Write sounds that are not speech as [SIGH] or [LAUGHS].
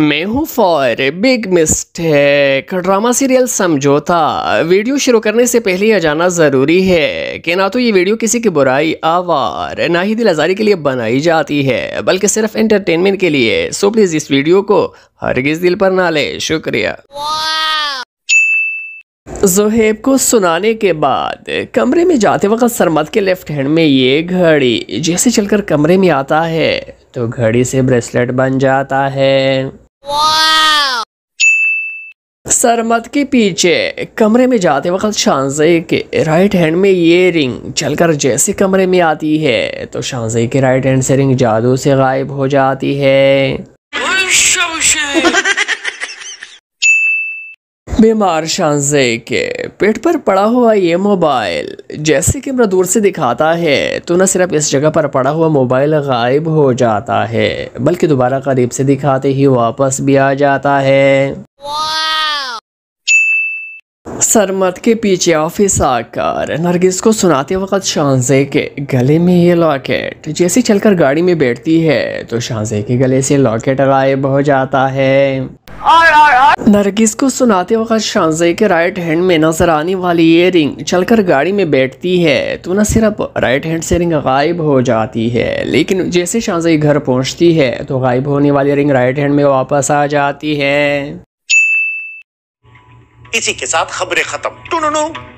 मैं हूँ for big mistake drama serial Samjhauta video शुरू करने से पहले यह जाना ज़रूरी है कि ना तो ये वीडियो किसी की बुराई आवार ना ही दिल आज़ारी के लिए बनाई जाती है बल्कि सिर्फ एंटरटेनमेंट के लिए सो प्लीज़ इस वीडियो को हरगिज़ दिल पर ना ले शुक्रिया जोहेब को सुनाने के बाद कमरे में जाते वक्त सरमद के लेफ्ट हैंड में ये घड़ी जैसे चलकर कमरे में आता है तो घड़ी से ब्रेसलेट बन जाता है सरमत के पीछे कमरे में जाते वक्त शाहजे के राइट हैंड में ये रिंग चलकर जैसे कमरे में आती है तो शाहजे के राइट हैंड से रिंग जादू से गायब हो जाती है [LAUGHS] बीमार शांजे के पेट पर पड़ा हुआ ये मोबाइल जैसे मैं दूर से दिखाता है तो न सिर्फ इस जगह पर पड़ा हुआ मोबाइल गायब हो जाता है बल्कि दोबारा करीब से दिखाते ही वापस भी आ जाता है सरमत के पीछे ऑफिस आकर नरगिस को सुनाते वक्त शानजे के गले में ये लॉकेट जैसे चलकर गाड़ी में बैठती है तो शानजे के गले से लॉकेट गायब हो जाता है नरगिस को सुनाते वक्त शानजे के राइट हैंड में नजर आने वाली ये रिंग चलकर गाड़ी में बैठती है तो न सिर्फ राइट हैंड से रिंग गायब हो जाती है लेकिन जैसे शानजे घर पहुंचती है तो गायब होने वाली रिंग राइट हैंड में वापस आ जाती है इसी के साथ खबरें खत्म टू